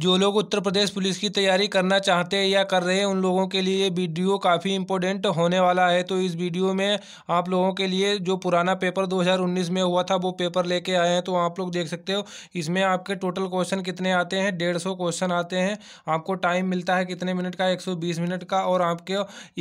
जो लोग उत्तर प्रदेश पुलिस की तैयारी करना चाहते हैं या कर रहे हैं उन लोगों के लिए ये वीडियो काफ़ी इंपॉर्टेंट होने वाला है तो इस वीडियो में आप लोगों के लिए जो पुराना पेपर 2019 में हुआ था वो पेपर लेके आए हैं तो आप लोग देख सकते हो इसमें आपके टोटल क्वेश्चन कितने आते हैं डेढ़ सौ क्वेश्चन आते हैं आपको टाइम मिलता है कितने मिनट का एक मिनट का और आपके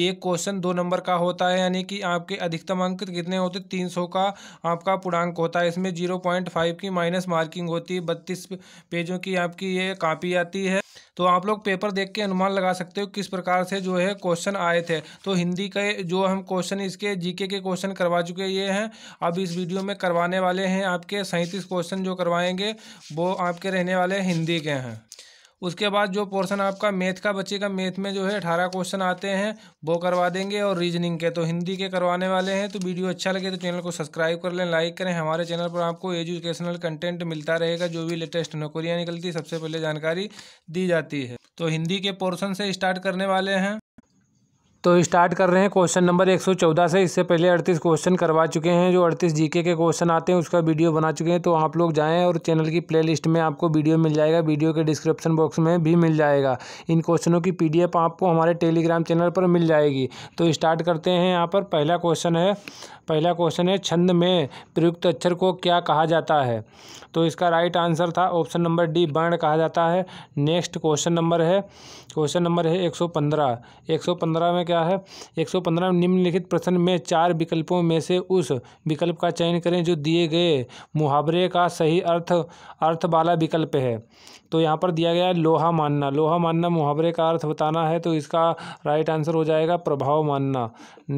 एक क्वेश्चन दो नंबर का होता है यानी कि आपके अधिकतम अंक कितने होते तीन का आपका पूर्णांक होता है इसमें जीरो की माइनस मार्किंग होती है बत्तीस पेजों की आपकी ये काफ़ी कॉपी आती है तो आप लोग पेपर देख के अनुमान लगा सकते हो किस प्रकार से जो है क्वेश्चन आए थे तो हिंदी के जो हम क्वेश्चन इसके जीके के क्वेश्चन करवा चुके ये हैं अब इस वीडियो में करवाने वाले हैं आपके सैंतीस क्वेश्चन जो करवाएंगे वो आपके रहने वाले हिंदी के हैं उसके बाद जो पोर्सन आपका मैथ का बचेगा मैथ में जो है अठारह क्वेश्चन आते हैं वो करवा देंगे और रीजनिंग के तो हिंदी के करवाने वाले हैं तो वीडियो अच्छा लगे तो चैनल को सब्सक्राइब कर लें लाइक करें हमारे चैनल पर आपको एजुकेशनल कंटेंट मिलता रहेगा जो भी लेटेस्ट नौकरियाँ निकलती सबसे पहले जानकारी दी जाती है तो हिंदी के पोर्सन से स्टार्ट करने वाले हैं तो स्टार्ट कर रहे हैं क्वेश्चन नंबर 114 से इससे पहले 38 क्वेश्चन करवा चुके हैं जो 38 जीके के क्वेश्चन आते हैं उसका वीडियो बना चुके हैं तो आप लोग जाएं और चैनल की प्लेलिस्ट में आपको वीडियो मिल जाएगा वीडियो के डिस्क्रिप्शन बॉक्स में भी मिल जाएगा इन क्वेश्चनों की पी आपको हमारे टेलीग्राम चैनल पर मिल जाएगी तो स्टार्ट करते हैं यहाँ पर पहला क्वेश्चन है पहला क्वेश्चन है छंद में प्रयुक्त अक्षर को क्या कहा जाता है तो इसका राइट आंसर था ऑप्शन नंबर डी बाण कहा जाता है नेक्स्ट क्वेश्चन नंबर है क्वेश्चन नंबर है 115 115 में क्या है 115 में निम्नलिखित प्रश्न में चार विकल्पों में से उस विकल्प का चयन करें जो दिए गए मुहावरे का सही अर्थ अर्थ वाला विकल्प है तो यहाँ पर दिया गया है लोहा मानना लोहा मानना मुहावरे का अर्थ बताना है तो इसका राइट आंसर हो जाएगा प्रभाव मानना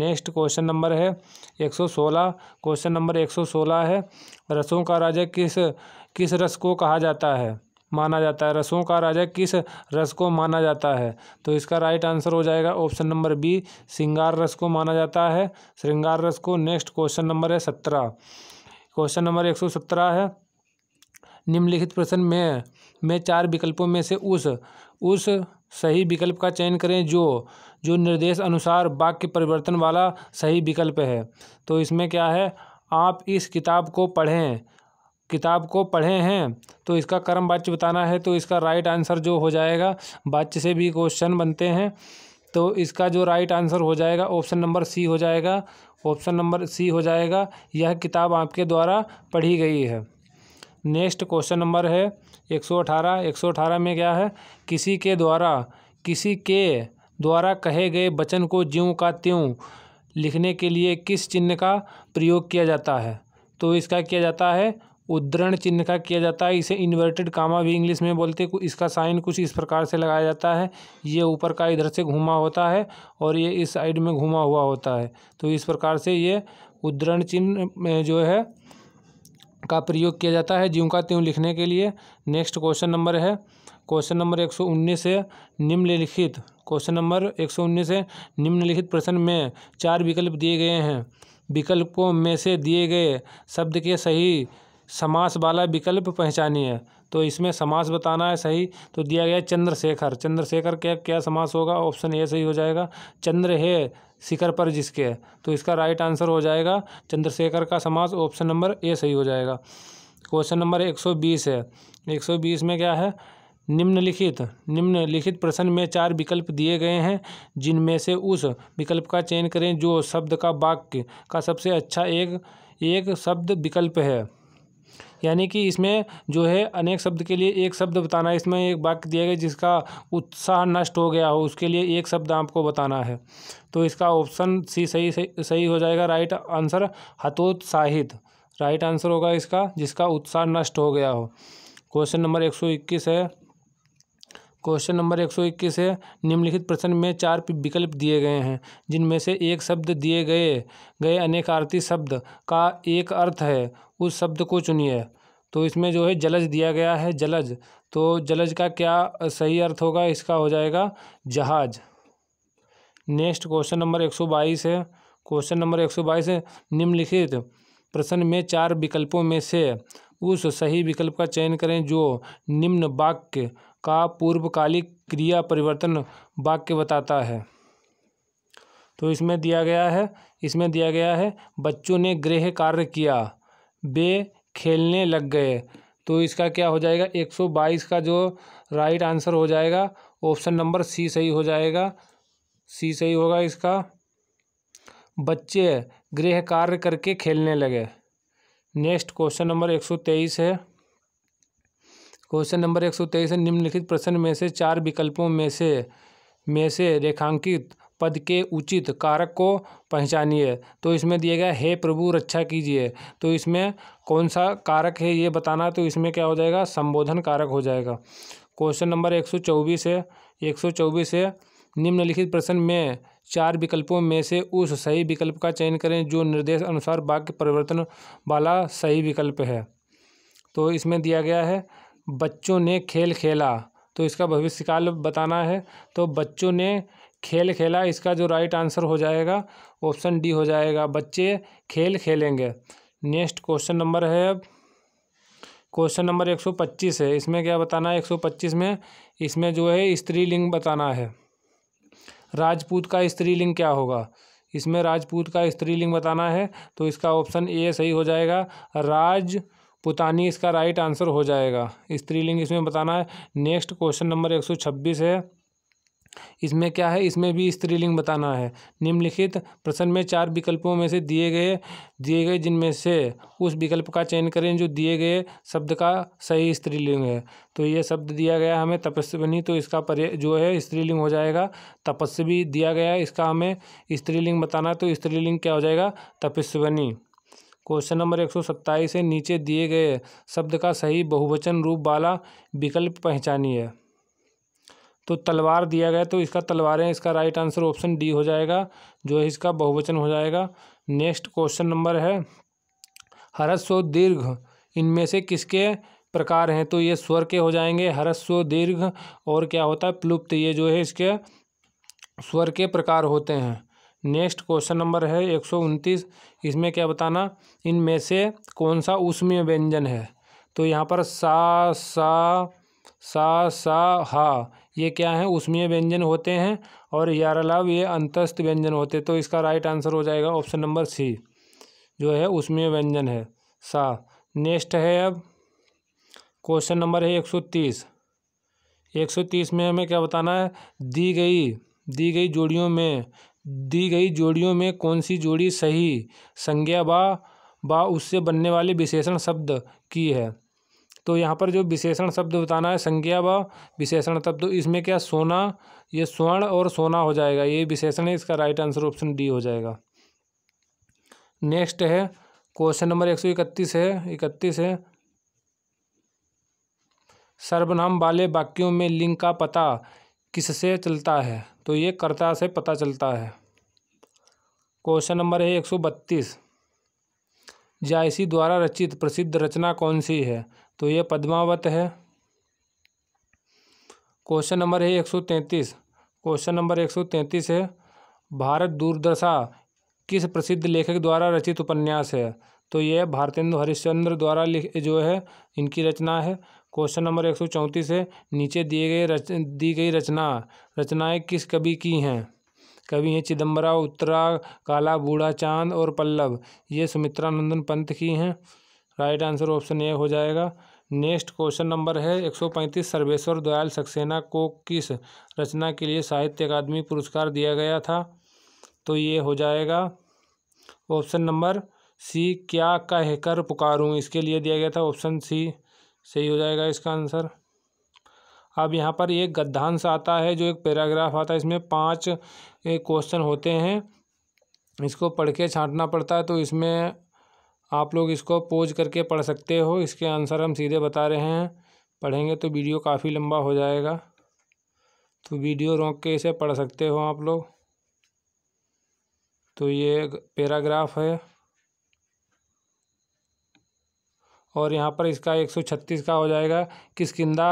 नेक्स्ट क्वेश्चन नंबर है एक 116 क्वेश्चन नंबर 116 है रसों का राजा किस किस रस को कहा जाता है माना जाता है रसों का राजा किस रस को माना जाता है तो इसका राइट आंसर हो जाएगा ऑप्शन नंबर बी श्रृंगार रस को माना जाता है श्रृंगार रस को नेक्स्ट क्वेश्चन नंबर है सत्रह क्वेश्चन नंबर एक है निम्नलिखित प्रश्न में मैं चार विकल्पों में से उस उस सही विकल्प का चयन करें जो जो निर्देश अनुसार वाक्य परिवर्तन वाला सही विकल्प है तो इसमें क्या है आप इस किताब को पढ़ें किताब को पढ़े हैं तो इसका कर्म वाच्य बताना है तो इसका राइट आंसर जो हो जाएगा वाच्य से भी क्वेश्चन बनते हैं तो इसका जो राइट आंसर हो जाएगा ऑप्शन नंबर सी हो जाएगा ऑप्शन नंबर सी हो जाएगा यह किताब आपके द्वारा पढ़ी गई है नेक्स्ट क्वेश्चन नंबर है एक सौ अठारह एक सौ अठारह में क्या है किसी के द्वारा किसी के द्वारा कहे गए वचन को ज्यों का त्यों लिखने के लिए किस चिन्ह का प्रयोग किया जाता है तो इसका किया जाता है उद्धरण चिन्ह का किया जाता है इसे इन्वर्टेड कामा भी इंग्लिश में बोलते हैं इसका साइन कुछ इस प्रकार से लगाया जाता है ये ऊपर का इधर से घुमा होता है और ये इस साइड में घुमा हुआ होता है तो इस प्रकार से ये उद्धरण चिन्ह जो है का प्रयोग किया जाता है ज्यों का त्यों लिखने के लिए नेक्स्ट क्वेश्चन नंबर है क्वेश्चन नंबर एक सौ उन्नीस है निम्नलिखित क्वेश्चन नंबर एक सौ उन्नीस है निम्नलिखित प्रश्न में चार विकल्प दिए गए हैं विकल्पों में से दिए गए शब्द के सही समास वाला विकल्प पहचानिए तो इसमें समास बताना है सही तो दिया गया चंद्रशेखर चंद्रशेखर क्या क्या समास होगा ऑप्शन ए सही हो जाएगा चंद्र है शिखर पर जिसके तो इसका राइट आंसर हो जाएगा चंद्रशेखर का समास ऑप्शन नंबर ए सही हो जाएगा क्वेश्चन नंबर एक सौ बीस है एक सौ बीस में क्या है निम्नलिखित निम्नलिखित प्रश्न में चार विकल्प दिए गए हैं जिनमें से उस विकल्प का चयन करें जो शब्द का वाक्य का सबसे अच्छा एक एक शब्द विकल्प है यानी कि इसमें जो है अनेक शब्द के लिए एक शब्द बताना है इसमें एक वाक्य दिया गया जिसका उत्साह नष्ट हो गया हो उसके लिए एक शब्द आपको बताना है तो इसका ऑप्शन सी सही सही हो जाएगा राइट आंसर हतोत्साहित राइट आंसर होगा इसका जिसका उत्साह नष्ट हो गया हो क्वेश्चन नंबर एक सौ इक्कीस है क्वेश्चन नंबर एक सौ इक्कीस है निम्नलिखित प्रश्न में चार विकल्प दिए गए हैं जिनमें से एक शब्द दिए गए गए अनेकार्थी शब्द का एक अर्थ है उस शब्द को चुनिए तो इसमें जो है जलज दिया गया है जलज तो जलज का क्या सही अर्थ होगा इसका हो जाएगा जहाज नेक्स्ट क्वेश्चन नंबर एक सौ बाईस है क्वेश्चन नंबर एक सौ बाईस है निम्नलिखित प्रश्न में चार विकल्पों में से उस सही विकल्प का चयन करें जो निम्न वाक्य का पूर्वकालिक क्रिया परिवर्तन वाक्य बताता है तो इसमें दिया गया है इसमें दिया गया है बच्चों ने गृह कार्य किया वे खेलने लग गए तो इसका क्या हो जाएगा 122 का जो राइट आंसर हो जाएगा ऑप्शन नंबर सी सही हो जाएगा सी सही होगा इसका बच्चे गृह कार्य करके खेलने लगे नेक्स्ट क्वेश्चन नंबर एक सौ तेईस है क्वेश्चन नंबर एक सौ तेईस है निम्नलिखित प्रश्न में से चार विकल्पों में से में से रेखांकित पद के उचित कारक को पहचानिए तो इसमें दिया गया हे प्रभु रक्षा कीजिए तो इसमें कौन सा कारक है ये बताना तो इसमें क्या हो जाएगा संबोधन कारक हो जाएगा क्वेश्चन नंबर एक सौ चौबीस है एक सौ चौबीस है निम्नलिखित प्रश्न में चार विकल्पों में से उस सही विकल्प का चयन करें जो निर्देश अनुसार वाक्य परिवर्तन वाला सही विकल्प है तो इसमें दिया गया है बच्चों ने खेल खेला तो इसका भविष्यकाल बताना है तो बच्चों ने खेल खेला इसका जो राइट आंसर हो जाएगा ऑप्शन डी हो जाएगा बच्चे खेल खेलेंगे नेक्स्ट क्वेश्चन नंबर है अब क्वेश्चन नंबर एक सौ पच्चीस है इसमें क्या बताना है एक सौ पच्चीस में इसमें जो है स्त्रीलिंग बताना है राजपूत का स्त्रीलिंग क्या होगा इसमें राजपूत का स्त्रीलिंग बताना है तो इसका ऑप्शन ए सही हो जाएगा राज पुतानी इसका राइट आंसर हो जाएगा स्त्रीलिंग इसमें बताना है नेक्स्ट क्वेश्चन नंबर एक सौ छब्बीस है इसमें क्या है इसमें भी स्त्रीलिंग बताना है निम्नलिखित प्रश्न में चार विकल्पों में से दिए गए दिए गए जिनमें से उस विकल्प का चयन करें जो दिए गए शब्द का सही स्त्रीलिंग है तो ये शब्द दिया गया हमें तपस्वनी तो इसका पर जो है स्त्रीलिंग हो जाएगा तपस्वी दिया गया इसका हमें स्त्रीलिंग बताना तो स्त्रीलिंग क्या हो जाएगा तपस्वनी क्वेश्चन नंबर एक सौ सत्ताईस नीचे दिए गए शब्द का सही बहुवचन रूप वाला विकल्प पहचानी है तो तलवार दिया गया तो इसका तलवारें इसका राइट आंसर ऑप्शन डी हो जाएगा जो है इसका बहुवचन हो जाएगा नेक्स्ट क्वेश्चन नंबर है हरस्व दीर्घ इनमें से किसके प्रकार हैं तो ये स्वर के हो जाएंगे हरस्व दीर्घ और क्या होता है प्लुप्त ये जो है इसके स्वर के प्रकार होते हैं नेक्स्ट क्वेश्चन नंबर है एक सौ उनतीस इसमें क्या बताना इनमें से कौन सा उष्मीय व्यंजन है तो यहाँ पर सा सा सा सा हा ये क्या है उष्मीय व्यंजन होते हैं और यारलाव ये अंतस्थ व्यंजन होते तो इसका राइट आंसर हो जाएगा ऑप्शन नंबर सी जो है उष्मीय व्यंजन है सा नेक्स्ट है अब क्वेश्चन नंबर है एक सौ तीस एक सौ तीस में हमें क्या बताना है दी गई दी गई जोड़ियों में दी गई जोड़ियों में कौन सी जोड़ी सही संज्ञा बा बा उससे बनने वाले विशेषण शब्द की है तो यहाँ पर जो विशेषण शब्द बताना है संज्ञा व विशेषण शब्द तो इसमें क्या सोना ये स्वर्ण और सोना हो जाएगा ये विशेषण है इसका राइट आंसर ऑप्शन डी हो जाएगा नेक्स्ट है क्वेश्चन नंबर एक सौ इकतीस है इकतीस है सर्वनाम वाले वाक्यों में लिंग का पता किससे चलता है तो ये कर्ता से पता चलता है क्वेश्चन नंबर है एक सौ बत्तीस जायसी द्वारा रचित प्रसिद्ध रचना कौन सी है तो यह पद्मावत है क्वेश्चन नंबर है एक सौ तैंतीस क्वेश्चन नंबर एक सौ तैंतीस है भारत दूरदशा किस प्रसिद्ध लेखक द्वारा रचित उपन्यास है तो यह भारतेंदु हरिश्चंद्र द्वारा लिख जो है इनकी रचना है क्वेश्चन नंबर एक सौ चौंतीस है नीचे दिए गए रच दी गई रचना रचनाएं किस कवि की हैं कवि हैं चिदम्बरा उत्तरा काला बूढ़ा चाँद और पल्लव ये सुमित्रा नंदन पंत की हैं राइट आंसर ऑप्शन ए हो जाएगा नेक्स्ट क्वेश्चन नंबर है एक सौ पैंतीस सर्वेश्वर दयाल सक्सेना को किस रचना के लिए साहित्य अकादमी पुरस्कार दिया गया था तो ये हो जाएगा ऑप्शन नंबर सी क्या कहकर पुकारूँ इसके लिए दिया गया था ऑप्शन सी सही हो जाएगा इसका आंसर अब यहाँ पर एक गद्यांश आता है जो एक पैराग्राफ आता है इसमें पाँच क्वेश्चन होते हैं इसको पढ़ के छाँटना पड़ता है तो इसमें आप लोग इसको पोज करके पढ़ सकते हो इसके आंसर हम सीधे बता रहे हैं पढ़ेंगे तो वीडियो काफ़ी लंबा हो जाएगा तो वीडियो रोक के इसे पढ़ सकते हो आप लोग तो ये पैराग्राफ है और यहाँ पर इसका एक सौ छत्तीस का हो जाएगा किसकिदा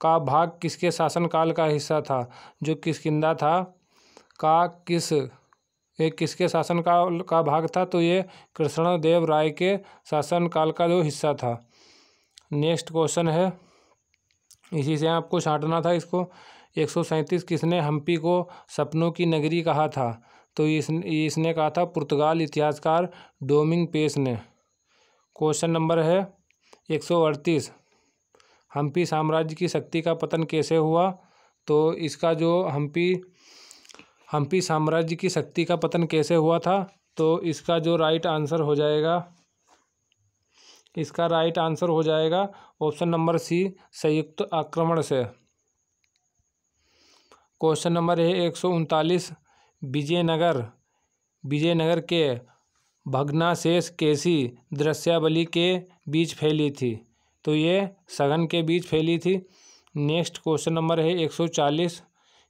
का भाग किसके शासनकाल का हिस्सा था जो किसकिंदा था का किस ये किसके शासन का का भाग था तो ये कृष्णदेव राय के शासनकाल का जो हिस्सा था नेक्स्ट क्वेश्चन है इसी से आपको छाँटना था इसको एक सौ सैंतीस किसने हम्पी को सपनों की नगरी कहा था तो इस इसने कहा था पुर्तगाल इतिहासकार डोमिंग पेस ने क्वेश्चन नंबर है एक सौ अड़तीस हम्पी साम्राज्य की शक्ति का पतन कैसे हुआ तो इसका जो हम्पी हम्पी साम्राज्य की शक्ति का पतन कैसे हुआ था तो इसका जो राइट आंसर हो जाएगा इसका राइट आंसर हो जाएगा ऑप्शन नंबर सी संयुक्त आक्रमण से क्वेश्चन नंबर है एक सौ उनतालीस विजयनगर विजयनगर के भगनाशेष केसी दृश्यावली के बीच फैली थी तो ये सघन के बीच फैली थी नेक्स्ट क्वेश्चन नंबर है एक सौ चालीस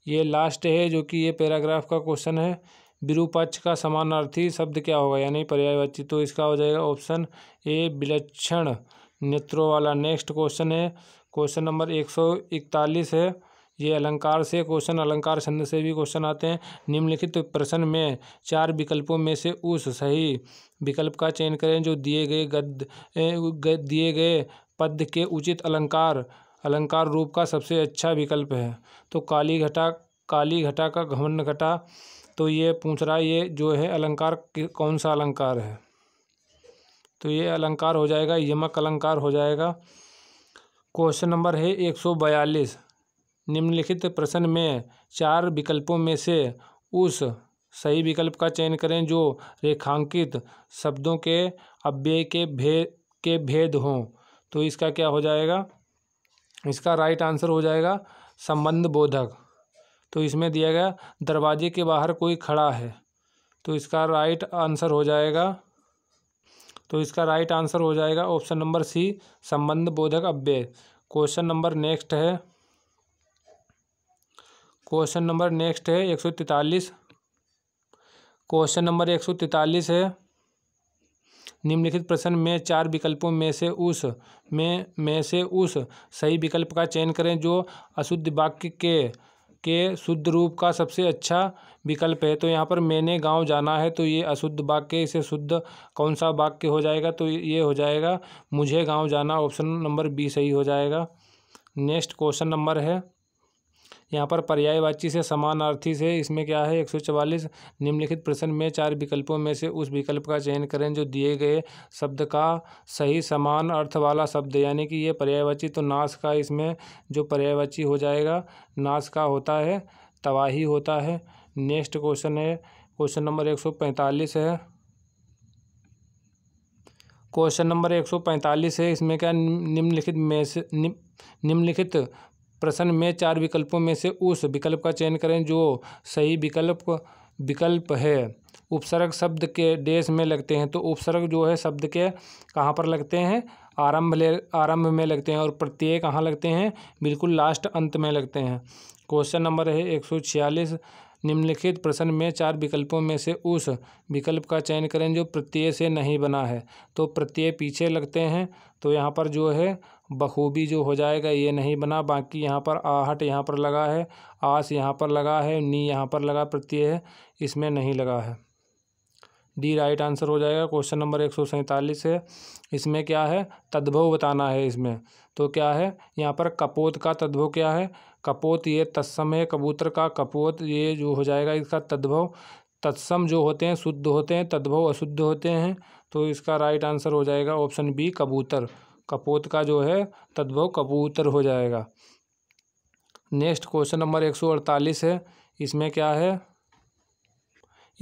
ये लास्ट है जो कि ये पैराग्राफ का क्वेश्चन है विरूपक्ष का समानार्थी शब्द क्या होगा यानी पर्यायवाची तो इसका हो जाएगा ऑप्शन ए विलक्षण नेत्रों वाला नेक्स्ट क्वेश्चन है क्वेश्चन नंबर एक सौ इकतालीस है ये अलंकार से क्वेश्चन अलंकार छंद से भी क्वेश्चन आते हैं निम्नलिखित तो प्रश्न में चार विकल्पों में से उस सही विकल्प का चयन करें जो दिए गए गद्य दिए गए पद्य के उचित अलंकार अलंकार रूप का सबसे अच्छा विकल्प है तो काली घटा काली घटा का घमन घटा तो ये पूछ रहा है ये जो है अलंकार कौन सा अलंकार है तो ये अलंकार हो जाएगा यमक अलंकार हो जाएगा क्वेश्चन नंबर है एक सौ बयालीस निम्नलिखित प्रश्न में चार विकल्पों में से उस सही विकल्प का चयन करें जो रेखांकित शब्दों के अव्यय के भेद के भेद हों तो इसका क्या हो जाएगा इसका राइट आंसर हो जाएगा संबंध बोधक तो इसमें दिया गया दरवाजे के बाहर कोई खड़ा है तो इसका राइट आंसर हो जाएगा तो इसका राइट आंसर हो जाएगा ऑप्शन नंबर सी संबंध बोधक अव्यय क्वेश्चन नंबर नेक्स्ट है क्वेश्चन नंबर नेक्स्ट है एक सौ तैतालीस क्वेश्चन नंबर एक सौ तैतालीस है निम्नलिखित प्रश्न में चार विकल्पों में से उस में में से उस सही विकल्प का चयन करें जो अशुद्ध वाक्य के के शुद्ध रूप का सबसे अच्छा विकल्प है तो यहाँ पर मैंने गांव जाना है तो ये अशुद्ध वाक्य इसे शुद्ध कौन सा वाक्य हो जाएगा तो ये हो जाएगा मुझे गांव जाना ऑप्शन नंबर बी सही हो जाएगा नेक्स्ट क्वेश्चन नंबर है यहाँ पर पर्यायवाची से समानार्थी से इसमें क्या है एक निम्नलिखित प्रश्न में चार विकल्पों में से उस विकल्प का चयन करें जो दिए गए शब्द का सही समान अर्थ वाला शब्द यानी कि ये पर्यायवाची तो नाश का इसमें जो पर्यायवाची हो जाएगा नाश का होता है तबाही होता है नेक्स्ट क्वेश्चन है क्वेश्चन नंबर एक सौ पैंतालीस है क्वेश्चन नंबर एक सौ पैंतालीस है इसमें क्या निम्नलिखित में से निम्नलिखित प्रश्न में चार विकल्पों में से उस विकल्प का चयन करें जो सही विकल्प विकल्प है उपसर्ग शब्द के डेस में लगते हैं तो उपसर्ग जो है शब्द के कहाँ पर लगते हैं आरंभ ले आरंभ में लगते हैं और प्रत्यय कहाँ लगते हैं बिल्कुल लास्ट अंत में लगते हैं क्वेश्चन नंबर है एक सौ छियालीस निम्नलिखित प्रश्न में चार विकल्पों में से उस विकल्प का चयन करें जो प्रत्यय से नहीं बना है तो प्रत्यय पीछे लगते हैं तो यहाँ पर जो है बखूबी जो हो जाएगा ये नहीं बना बाकी यहाँ पर आहट यहाँ पर लगा है आस यहाँ पर लगा है नी यहाँ पर लगा प्रत्यय है इसमें नहीं लगा है डी राइट आंसर हो जाएगा क्वेश्चन नंबर एक सौ सैंतालीस है इसमें क्या है तद्भव बताना है इसमें तो क्या है यहाँ पर कपोत का तद्भव क्या है कपोत ये तत्सम है कबूतर का कपोत ये जो हो जाएगा इसका तद्भव तत्सम जो होते हैं शुद्ध होते हैं तद्भव अशुद्ध होते हैं तो इसका राइट आंसर हो जाएगा ऑप्शन बी कबूतर कपूत का जो है तद्भव कबूतर हो जाएगा नेक्स्ट क्वेश्चन नंबर एक सौ अड़तालीस है इसमें क्या है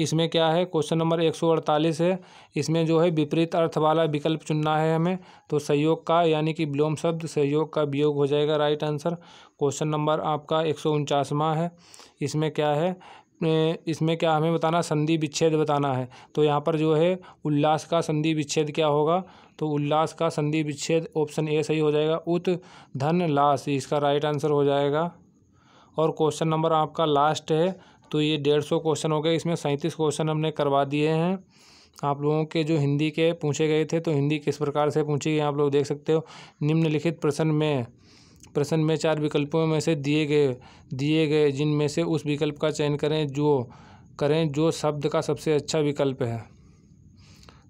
इसमें क्या है क्वेश्चन नंबर एक सौ अड़तालीस है इसमें जो है विपरीत अर्थ वाला विकल्प चुनना है हमें तो सहयोग का यानी कि विलोम शब्द सहयोग का वियोग हो जाएगा राइट आंसर क्वेश्चन नंबर आपका एक सौ उनचासवा है इसमें क्या है इसमें क्या हमें बताना संधि विच्छेद बताना है तो यहाँ पर जो है उल्लास का संधि विच्छेद क्या होगा तो उल्लास का संधि विच्छेद ऑप्शन ए सही हो जाएगा उत धन लाश इसका राइट आंसर हो जाएगा और क्वेश्चन नंबर आपका लास्ट है तो ये डेढ़ सौ क्वेश्चन हो गए इसमें सैंतीस क्वेश्चन हमने करवा दिए हैं आप लोगों के जो हिंदी के पूछे गए थे तो हिंदी किस प्रकार से पूछी गई आप लोग देख सकते हो निम्नलिखित प्रश्न में प्रश्न में चार विकल्पों में से दिए गए दिए गए जिनमें से उस विकल्प का चयन करें जो करें जो शब्द का सबसे अच्छा विकल्प है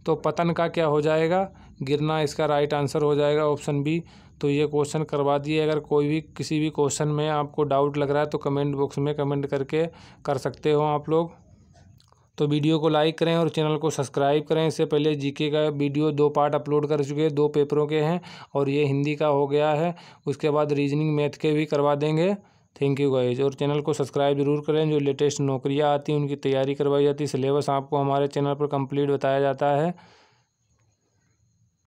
तो पतन का क्या हो जाएगा गिरना इसका राइट आंसर हो जाएगा ऑप्शन बी तो ये क्वेश्चन करवा दिए अगर कोई भी किसी भी क्वेश्चन में आपको डाउट लग रहा है तो कमेंट बॉक्स में कमेंट करके कर सकते हो आप लोग तो वीडियो को लाइक करें और चैनल को सब्सक्राइब करें इससे पहले जीके का वीडियो दो पार्ट अपलोड कर चुके हैं दो पेपरों के हैं और ये हिंदी का हो गया है उसके बाद रीजनिंग मैथ के भी करवा देंगे थैंक यू गाइज और चैनल को सब्सक्राइब जरूर करें जो लेटेस्ट नौकरियाँ आती हैं उनकी तैयारी करवाई जाती है सिलेबस आपको हमारे चैनल पर कंप्लीट बताया जाता है